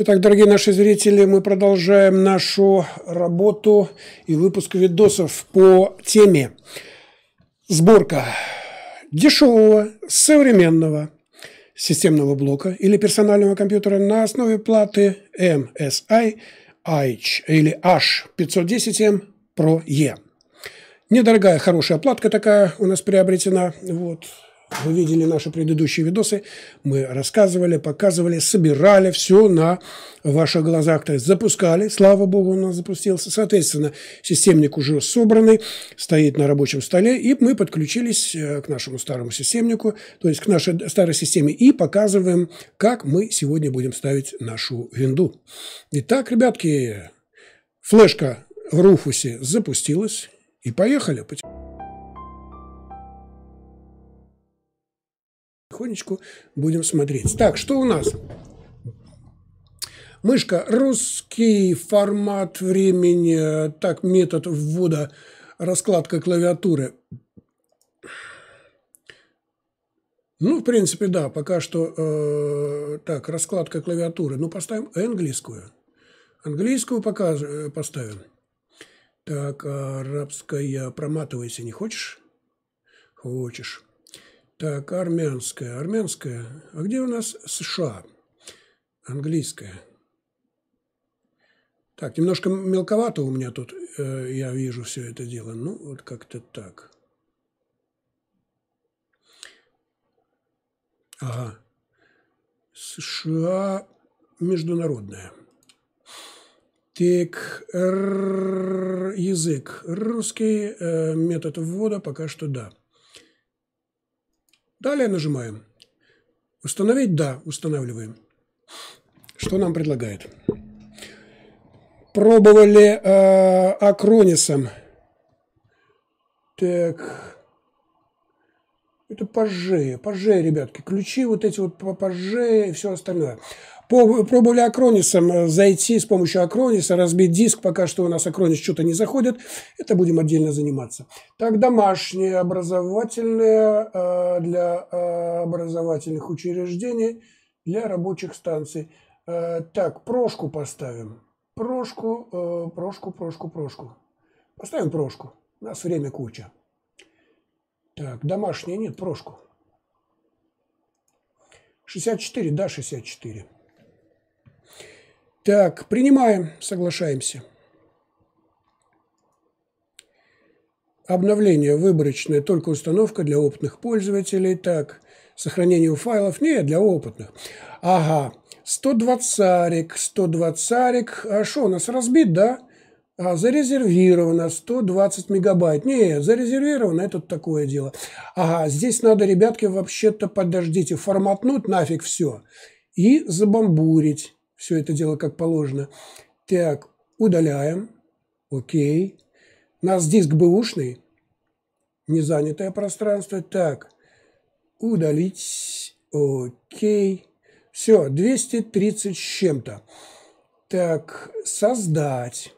Итак, дорогие наши зрители, мы продолжаем нашу работу и выпуск видосов по теме сборка дешевого, современного системного блока или персонального компьютера на основе платы MSI H или H510M Pro E. Недорогая, хорошая платка такая у нас приобретена. Вот. Вы видели наши предыдущие видосы, мы рассказывали, показывали, собирали все на ваших глазах. То есть запускали, слава богу, он у нас запустился. Соответственно, системник уже собранный, стоит на рабочем столе, и мы подключились э, к нашему старому системнику, то есть к нашей старой системе, и показываем, как мы сегодня будем ставить нашу винду. Итак, ребятки, флешка в Руфусе запустилась, и поехали. Поехали. потихонечку будем смотреть. Так, что у нас? Мышка. Русский формат времени. Так, метод ввода. Раскладка клавиатуры. Ну, в принципе, да, пока что... Э, так, раскладка клавиатуры. Ну, поставим английскую. Английскую пока э, поставим. Так, а, арабская. Проматывайся, не хочешь? Хочешь. Так, армянская, армянская. А где у нас США? Английская. Так, немножко мелковато у меня тут, э, я вижу все это дело. Ну, вот как-то так. Ага. США международная. Так, язык русский, э, метод ввода пока что да. Далее нажимаем. Установить? Да, устанавливаем. Что нам предлагает? Пробовали э, Акронисом. Так. Это пожея, пожея, ребятки. Ключи вот эти вот пожея и все остальное. Пробовали Акронисом э, зайти с помощью Акрониса, разбить диск. Пока что у нас Акронис что-то не заходит. Это будем отдельно заниматься. Так, домашнее образовательное э, для э, образовательных учреждений, для рабочих станций. Так, прошку поставим. Прошку, прошку, прошку, прошку. Поставим прошку. У нас время куча. Так, домашнее нет, прошку. 64, да, 64. Так, принимаем, соглашаемся. Обновление выборочное, только установка для опытных пользователей. Так, сохранение файлов. Не, для опытных. Ага, 120-арик, 120-арик. А что, у нас разбит, да? А, зарезервировано 120 мегабайт. Не, зарезервировано, это такое дело. Ага, здесь надо, ребятки, вообще-то подождите, форматнуть нафиг все и забамбурить все это дело как положено. Так, удаляем. Окей. У нас диск бэушный, незанятое пространство. Так, удалить. Окей. Все, 230 с чем-то. Так, создать.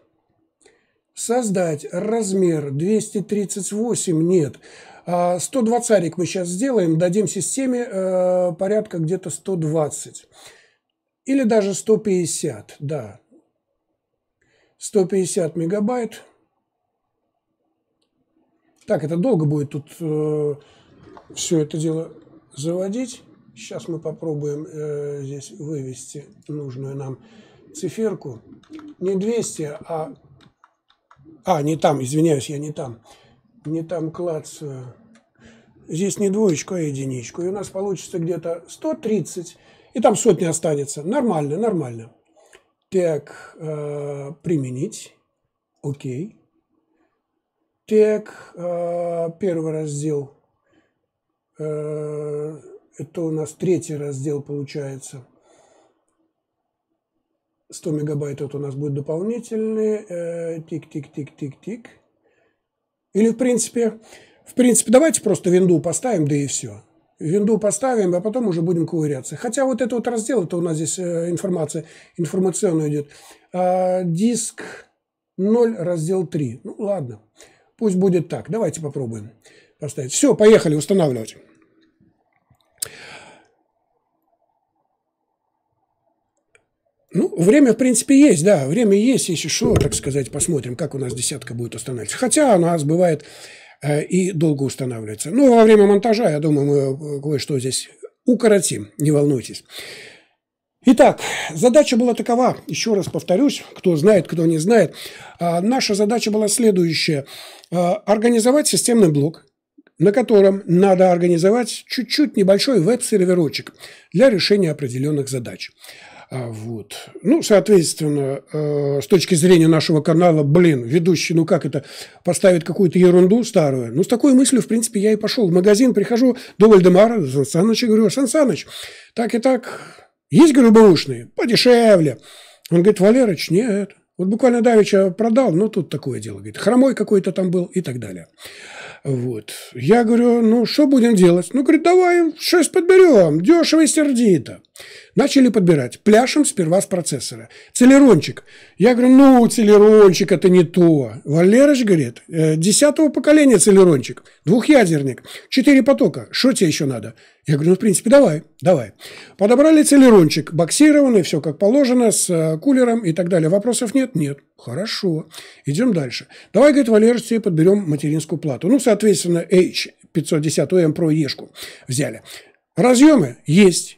Создать размер 238 нет. 120 а мы сейчас сделаем, дадим системе э, порядка где-то 120 или даже 150, да. 150 мегабайт. Так, это долго будет тут э, все это дело заводить. Сейчас мы попробуем э, здесь вывести нужную нам циферку. Не 200, а... А, не там, извиняюсь, я не там. Не там клацаю. Здесь не двоечку, а единичку. И у нас получится где-то 130 и там сотни останется. Нормально, нормально. Так, э, применить. Окей. Так, э, первый раздел. Э, это у нас третий раздел получается. 100 мегабайт вот у нас будет дополнительный. Э, Тик-тик-тик-тик-тик. Или, в принципе, в принципе, давайте просто винду поставим, да и все винду поставим, а потом уже будем ковыряться. Хотя вот этот вот раздел, это у нас здесь э, информация, информационная идет. А, диск 0, раздел 3. Ну, ладно, пусть будет так. Давайте попробуем поставить. Все, поехали устанавливать. Ну, время, в принципе, есть, да, время есть, если что, так сказать, посмотрим, как у нас десятка будет устанавливаться. Хотя у нас бывает Э, и долго устанавливается. Ну а во время монтажа, я думаю, мы э, кое-что здесь укоротим, не волнуйтесь. Итак, задача была такова, еще раз повторюсь, кто знает, кто не знает. А, наша задача была следующая. А, организовать системный блок, на котором надо организовать чуть-чуть небольшой веб-серверочек для решения определенных задач. А, вот. Ну, соответственно, э, с точки зрения нашего канала, блин, ведущий, ну как это, поставит какую-то ерунду старую. Ну, с такой мыслью, в принципе, я и пошел в магазин, прихожу до Вальдемара, до Сан Саныча, говорю, Сан Саныч, так и так, есть, говорю, бэушные? Подешевле. Он говорит, Валерыч, нет. Вот буквально Давича продал, но ну, тут такое дело. Говорит, хромой какой-то там был и так далее. Вот. Я говорю, ну, что будем делать? Ну, говорит, давай шесть подберем, дешево и сердито. Начали подбирать. Пляшем сперва с процессора. Целерончик. Я говорю, ну, целерончик это не то. Валерыч говорит, «Э, десятого поколения целерончик. Двухъядерник. Четыре потока. Что тебе еще надо? Я говорю, ну, в принципе, давай, давай. Подобрали целерончик. Боксированный, все как положено, с э, кулером и так далее. Вопросов нет? Нет. Хорошо. Идем дальше. Давай, говорит, Валерыч, тебе подберем материнскую плату. Ну, соответственно, H510M Pro Ешку взяли. Разъемы есть.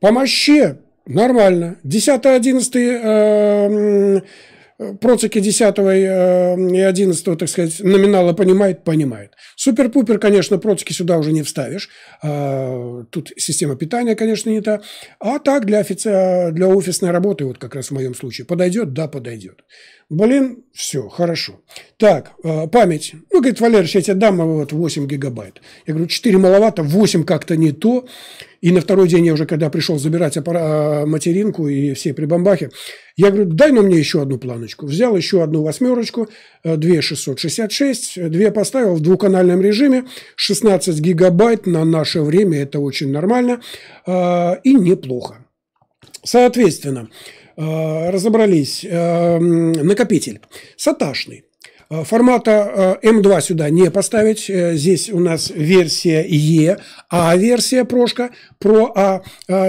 По мощи нормально. 10-11 э, э, процики 10 э, и 11, так сказать, номинала понимает, понимает. Супер-пупер, конечно, процики сюда уже не вставишь. А, тут система питания, конечно, не та. А так для, офици... для офисной работы, вот как раз в моем случае, подойдет? Да, подойдет. Блин, все, хорошо. Так, э, память. Ну, говорит, Валерий, я тебе дам вот 8 гигабайт. Я говорю, 4 маловато, 8 как-то не то. И на второй день я уже, когда пришел забирать а, материнку и все прибамбахи, я говорю, дай ну мне еще одну планочку. Взял еще одну восьмерочку, 2666, э, э, две поставил в двухканальном режиме, 16 гигабайт на наше время, это очень нормально э, и неплохо. Соответственно, разобрались, накопитель саташный. Э, формата э, М2 сюда не поставить. Э, здесь у нас версия Е, а версия прошка про А.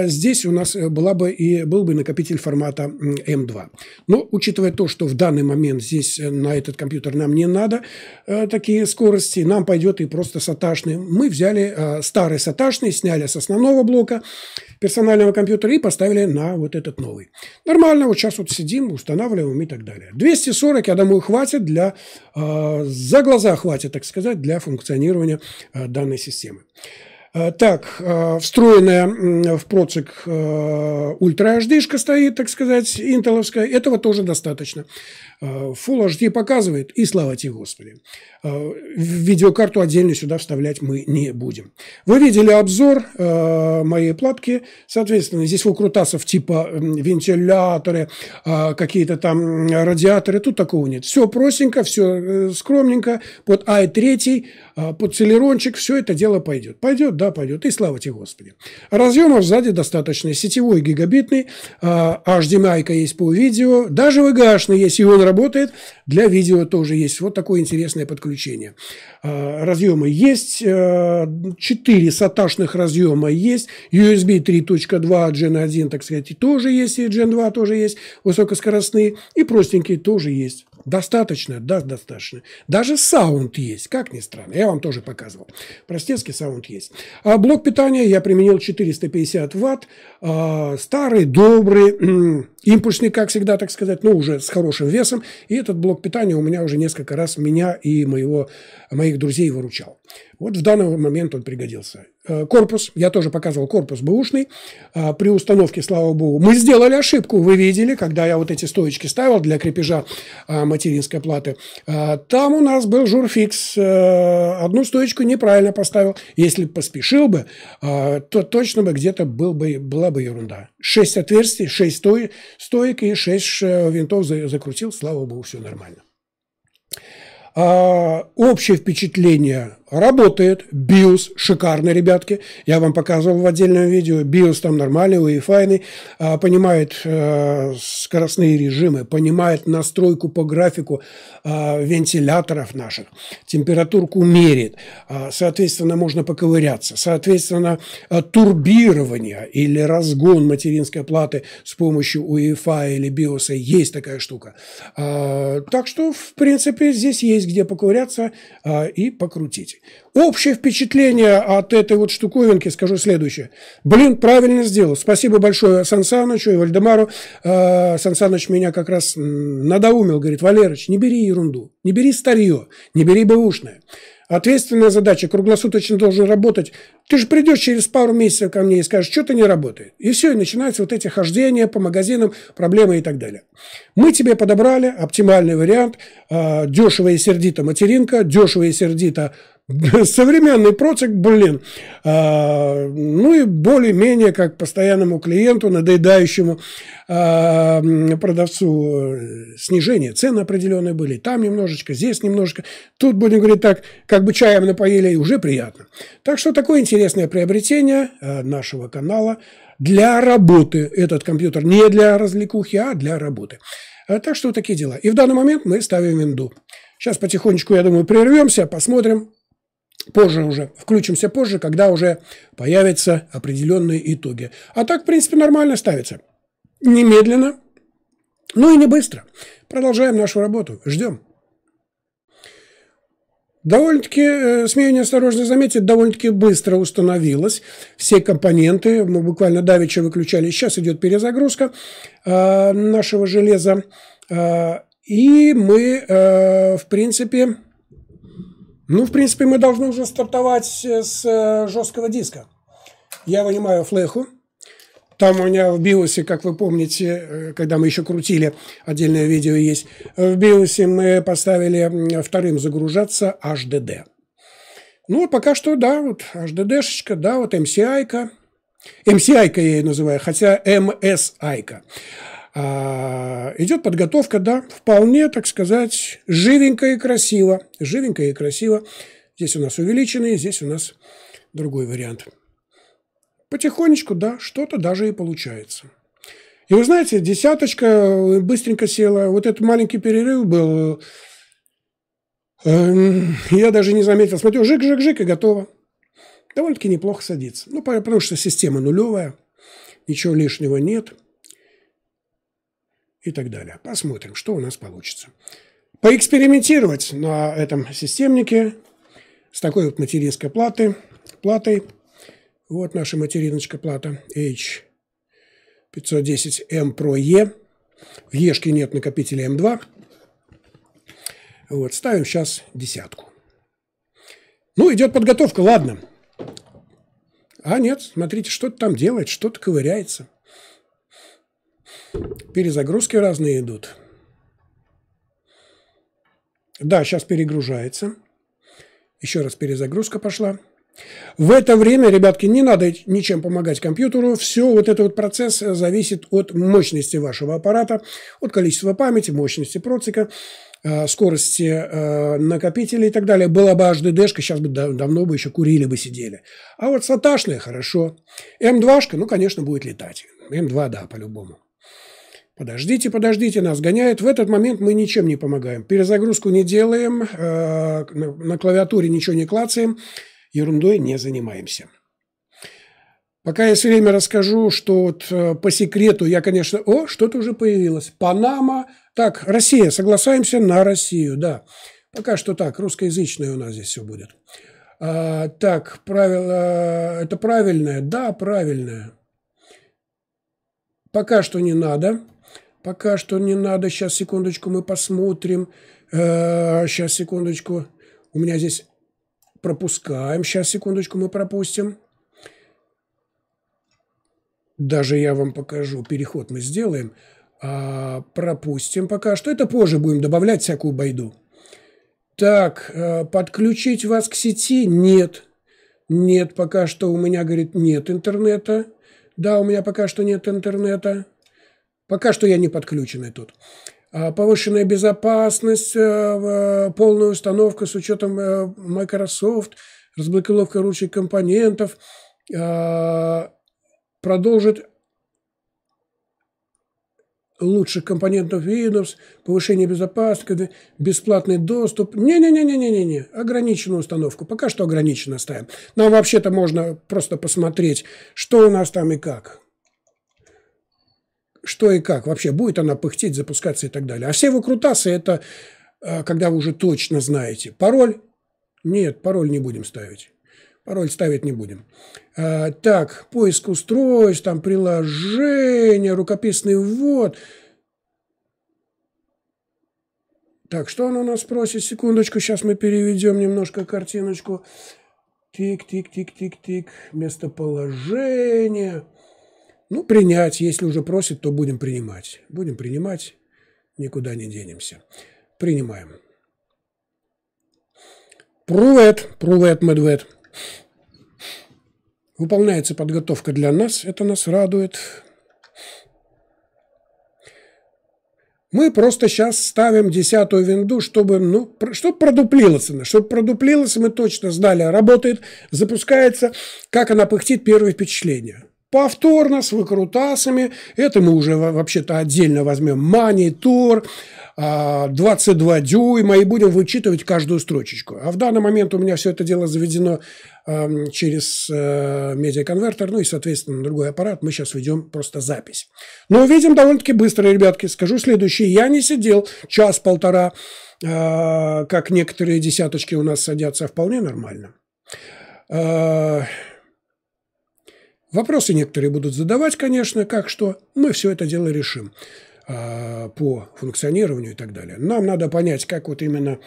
Здесь у нас была бы и был бы накопитель формата М2. Но учитывая то, что в данный момент здесь на этот компьютер нам не надо такие скорости, нам пойдет и просто саташный. Мы взяли старый саташный, сняли с основного блока персонального компьютера и поставили на вот этот новый. Нормально, вот сейчас вот сидим, устанавливаем и так далее. 240, я думаю, хватит для Э, за глаза хватит, так сказать, для функционирования э, данной системы. Э, так, э, встроенная в процик э, ультра HD стоит, так сказать, интеловская. Этого тоже достаточно. Full HD показывает, и слава тебе, Господи. Видеокарту отдельно сюда вставлять мы не будем. Вы видели обзор моей платки. Соответственно, здесь у крутасов типа вентиляторы, какие-то там радиаторы. Тут такого нет. Все простенько, все скромненько. Под i3, под целерончик, все это дело пойдет. Пойдет, туда пойдет. И слава тебе, Господи. Разъемов сзади достаточно. Сетевой, гигабитный. А, HDMI есть по видео. Даже VGA есть, и он работает. Для видео тоже есть. Вот такое интересное подключение. А, разъемы есть. 4 а, саташных разъема есть. USB 3.2, Gen 1, так сказать, тоже есть. И Gen 2 тоже есть. Высокоскоростные. И простенькие тоже есть. Достаточно, да, достаточно. Даже саунд есть, как ни странно. Я вам тоже показывал. Простецкий саунд есть. А блок питания я применил 450 ватт. А, старый, добрый, импульсный, как всегда, так сказать, но уже с хорошим весом. И этот блок питания у меня уже несколько раз меня и моего, моих друзей выручал. Вот в данный момент он пригодился. Э, корпус, я тоже показывал корпус бэушный, а, при установке, слава богу, мы сделали ошибку, вы видели, когда я вот эти стоечки ставил для крепежа а, материнской платы, а, там у нас был журфикс, э, одну стоечку неправильно поставил, если поспешил бы, то точно бы где-то был бы, была бы ерунда. Шесть отверстий, шесть стоек и шесть э, винтов закрутил, слава богу, все нормально. Общее впечатление Работает. BIOS. шикарный ребятки. Я вам показывал в отдельном видео. BIOS там нормальный, уефайный. А, понимает э, скоростные режимы. Понимает настройку по графику а, вентиляторов наших. Температурку мерит. А, соответственно, можно поковыряться. Соответственно, турбирование или разгон материнской платы с помощью UEFI или BIOS есть такая штука. Так что, в принципе, здесь есть где поковыряться и покрутить. Общее впечатление от этой вот штуковинки скажу следующее. Блин, правильно сделал. Спасибо большое Сан Санычу и Вальдемару. Э, Сан Саныч меня как раз надоумил. Говорит, Валерыч, не бери ерунду, не бери старье, не бери бэушное. Ответственная задача, круглосуточно должен работать. Ты же придешь через пару месяцев ко мне и скажешь, что-то не работает. И все, и начинаются вот эти хождения по магазинам, проблемы и так далее. Мы тебе подобрали оптимальный вариант. Э, а, дешево и сердито материнка, дешево и сердито Современный процик, блин, а, ну и более-менее как постоянному клиенту, надоедающему а, продавцу э, снижение цен определенные были, там немножечко, здесь немножечко, тут, будем говорить так, как бы чаем напоили, и уже приятно. Так что такое интересное приобретение э, нашего канала для работы этот компьютер, не для развлекухи, а для работы. Э, так что такие дела. И в данный момент мы ставим винду. Сейчас потихонечку, я думаю, прервемся, посмотрим, позже уже, включимся позже, когда уже появятся определенные итоги. А так, в принципе, нормально ставится. Немедленно, ну и не быстро. Продолжаем нашу работу, ждем. Довольно-таки, э, смею неосторожно заметить, довольно-таки быстро установилось все компоненты. Мы ну, буквально давеча выключали. Сейчас идет перезагрузка э, нашего железа. Э, и мы, э, в принципе, ну, в принципе, мы должны уже стартовать с э, жесткого диска. Я вынимаю флеху. Там у меня в биосе, как вы помните, э, когда мы еще крутили, отдельное видео есть, в биосе мы поставили вторым загружаться HDD. Ну, а пока что, да, вот HDD-шечка, да, вот MCI-ка. MCI-ка я ее называю, хотя MSI-ка. А, идет подготовка, да, вполне, так сказать, живенько и красиво. Живенько и красиво. Здесь у нас увеличенные, здесь у нас другой вариант. Потихонечку, да, что-то даже и получается. И вы знаете, десяточка э, быстренько села. Вот этот маленький перерыв был. Э, я даже не заметил. Смотрю, жик-жик-жик и готово. Довольно-таки неплохо садится. Ну, потому что система нулевая, ничего лишнего нет – и так далее. Посмотрим, что у нас получится. Поэкспериментировать на этом системнике с такой вот материнской платы, платой. Вот наша материночка плата H510M Pro E. В Ешке нет накопителя m эм 2 Вот, ставим сейчас десятку. Ну, идет подготовка, ладно. А нет, смотрите, что-то там делает, что-то ковыряется. Перезагрузки разные идут. Да, сейчас перегружается. Еще раз перезагрузка пошла. В это время, ребятки, не надо ничем помогать компьютеру. Все, вот этот вот процесс э, зависит от мощности вашего аппарата, от количества памяти, мощности процика, э, скорости э, накопителей и так далее. Была бы HDD-шка, сейчас бы давно бы еще курили бы сидели. А вот саташная хорошо. М2-шка, эм ну, конечно, будет летать. М2, эм да, по-любому. Подождите, подождите, нас гоняют. В этот момент мы ничем не помогаем. Перезагрузку не делаем, э, на, клавиатуре ничего не клацаем, ерундой не занимаемся. Пока есть время, расскажу, что вот э, по секрету я, конечно... О, что-то уже появилось. Панама. Так, Россия. Соглашаемся на Россию, да. Пока что так. Русскоязычное у нас здесь все будет. А, так, правило... Это правильное? Да, правильное. Пока что не надо. Пока что не надо. Сейчас, секундочку, мы посмотрим. Э -э, сейчас, секундочку. У меня здесь пропускаем. Сейчас, секундочку, мы пропустим. Даже я вам покажу. Переход мы сделаем. А, пропустим пока что. Это позже будем добавлять всякую байду. Так, э подключить вас к сети? Нет. Нет, пока что у меня, говорит, нет интернета. Да, у меня пока что нет интернета. Пока что я не подключенный тут. А, повышенная безопасность, э, э, полная установка с учетом э, Microsoft, разблокировка ручек компонентов а, продолжит лучших компонентов Windows, повышение безопасности, бесплатный доступ. Не-не-не-не-не-не, ограниченную установку. Пока что ограниченно ставим. Нам вообще-то можно просто посмотреть, что у нас там и как что и как вообще, будет она пыхтеть, запускаться и так далее. А все выкрутасы – это э, когда вы уже точно знаете. Пароль? Нет, пароль не будем ставить. Пароль ставить не будем. А, так, поиск устройств, там приложение, рукописный ввод. Так, что он у нас просит? Секундочку, сейчас мы переведем немножко картиночку. Тик-тик-тик-тик-тик. Местоположение. Местоположение. Ну, принять. Если уже просит, то будем принимать. Будем принимать, никуда не денемся. Принимаем. Прувет, прувет, медвед. Выполняется подготовка для нас, это нас радует. Мы просто сейчас ставим десятую винду, чтобы, ну, чтобы продуплилась она. Чтобы продуплилась, мы точно знали, работает, запускается, как она пыхтит, первое впечатление – повторно с выкрутасами. Это мы уже вообще-то отдельно возьмем. Монитор, а, 22 дюйма и будем вычитывать каждую строчечку. А в данный момент у меня все это дело заведено через э, медиаконвертер, ну и, соответственно, на другой аппарат. Мы сейчас ведем просто запись. Но увидим довольно-таки быстро, ребятки. Скажу следующее. Я не сидел час-полтора, а, как некоторые десяточки у нас садятся, а вполне нормально. А, Вопросы некоторые будут задавать, конечно, как что. Мы все это дело решим э, по функционированию и так далее. Нам надо понять, как вот именно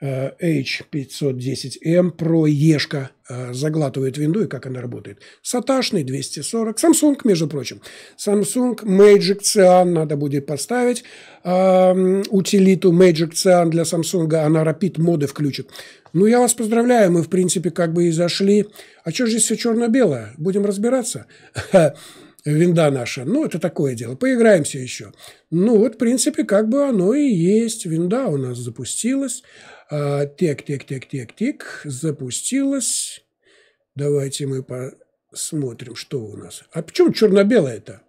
э, H510M Pro Ешка э, заглатывает винду и как она работает. Саташный 240. Samsung, между прочим. Samsung Magic Cyan надо будет поставить. Утилиту Magic Cyan для Samsung. Она Rapid моды включит. Ну, я вас поздравляю, мы, в принципе, как бы и зашли. А что же здесь все черно-белое? Будем разбираться. Винда наша. Ну, это такое дело. Поиграемся еще. Ну, вот, в принципе, как бы оно и есть. Винда у нас запустилась. Тек, тек, тек, тек, тек. Запустилась. Давайте мы посмотрим, что у нас. А почему черно-белое-то?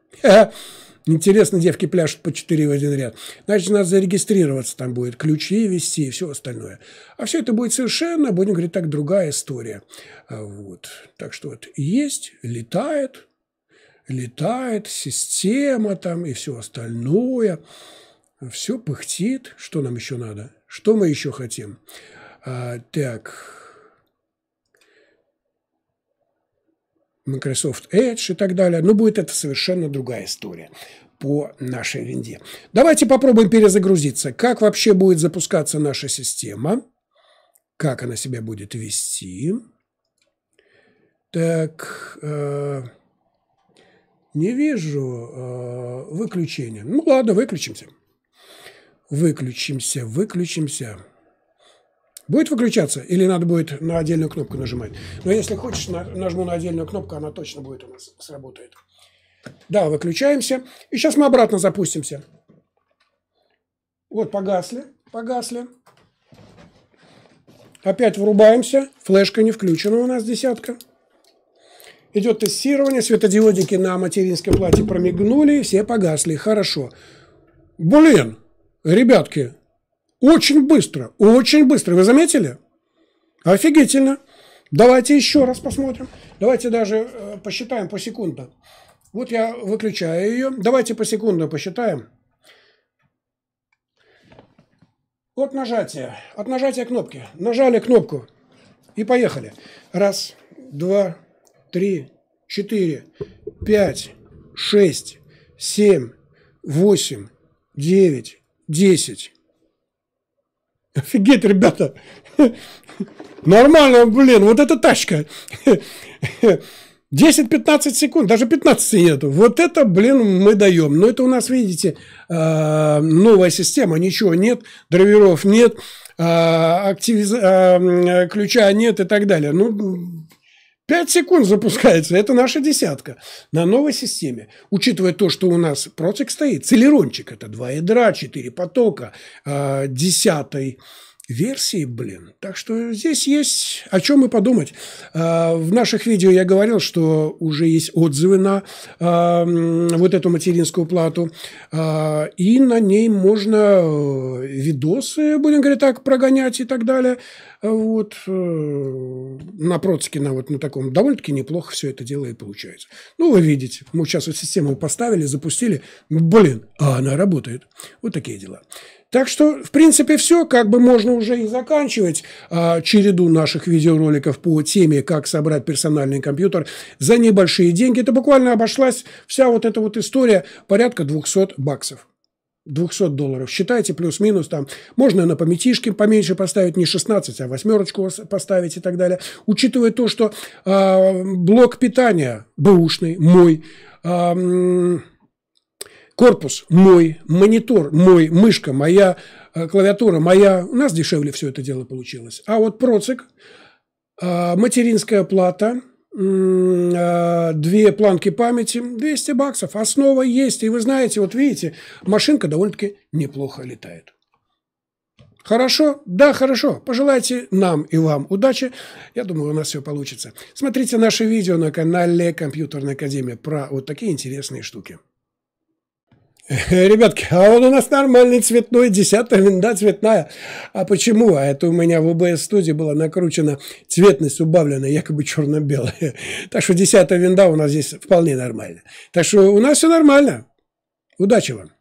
Интересно, девки пляшут по четыре в один ряд. Значит, надо зарегистрироваться там будет, ключи вести и все остальное. А все это будет совершенно, будем говорить так, другая история. А, вот. Так что вот есть, летает, летает, система там и все остальное. Все пыхтит. Что нам еще надо? Что мы еще хотим? А, так, Microsoft Edge и так далее, но ну, будет это совершенно другая история по нашей винде. Давайте попробуем перезагрузиться. Как вообще будет запускаться наша система? Как она себя будет вести? Так, э, не вижу э, выключения. Ну ладно, выключимся. Выключимся, выключимся. Будет выключаться или надо будет на отдельную кнопку нажимать? Но если хочешь, на, нажму на отдельную кнопку, она точно будет у нас, сработает. Да, выключаемся. И сейчас мы обратно запустимся. Вот, погасли, погасли. Опять врубаемся. Флешка не включена у нас, десятка. Идет тестирование. Светодиодики на материнской плате промигнули, все погасли. Хорошо. Блин, ребятки, очень быстро, очень быстро. Вы заметили? Офигительно. Давайте еще раз посмотрим. Давайте даже э, посчитаем по секундам. Вот я выключаю ее. Давайте по секундам посчитаем. От нажатия. От нажатия кнопки. Нажали кнопку. И поехали. Раз, два, три, четыре, пять, шесть, семь, восемь, девять, десять. Офигеть, ребята. Нормально, блин, вот эта тачка. 10-15 секунд, даже 15 нету. Вот это, блин, мы даем. Но это у нас, видите, а, новая система, ничего нет, драйверов нет, а, активиз... А, ключа нет и так далее. Ну, 5 секунд запускается. Это наша десятка на новой системе. Учитывая то, что у нас процик стоит, целерончик – это два ядра, четыре потока, а, десятой версии, блин. Так что здесь есть о чем и подумать. А, в наших видео я говорил, что уже есть отзывы на а, вот эту материнскую плату. И на ней можно э, видосы, будем говорить так, прогонять и так далее – вот э, на Протикина вот на таком довольно-таки неплохо все это дело и получается. Ну, вы видите, мы сейчас вот систему поставили, запустили. Ну, блин, а она работает. Вот такие дела. Так что, в принципе, все. Как бы можно уже и заканчивать а, череду наших видеороликов по теме, как собрать персональный компьютер за небольшие деньги. Это буквально обошлась вся вот эта вот история порядка 200 баксов. 200 долларов. Считайте плюс-минус там. Можно на пометишке поменьше поставить, не 16, а восьмерочку поставить и так далее. Учитывая то, что э, блок питания бэушный, мой, э, корпус мой, монитор мой, мышка моя, э, клавиатура моя. У нас дешевле все это дело получилось. А вот процик, э, материнская плата – а, две планки памяти, 200 баксов. Основа есть. И вы знаете, вот видите, машинка довольно-таки неплохо летает. Хорошо? Да, хорошо. Пожелайте нам и вам удачи. Я думаю, у нас все получится. Смотрите наши видео на канале Компьютерная Академия про вот такие интересные штуки. Э, ребятки, а он у нас нормальный цветной, десятая винда цветная. А почему? А это у меня в ОБС-студии была накручена цветность убавлена, якобы черно-белая. Так что десятая винда у нас здесь вполне нормально. Так что у нас все нормально. Удачи вам.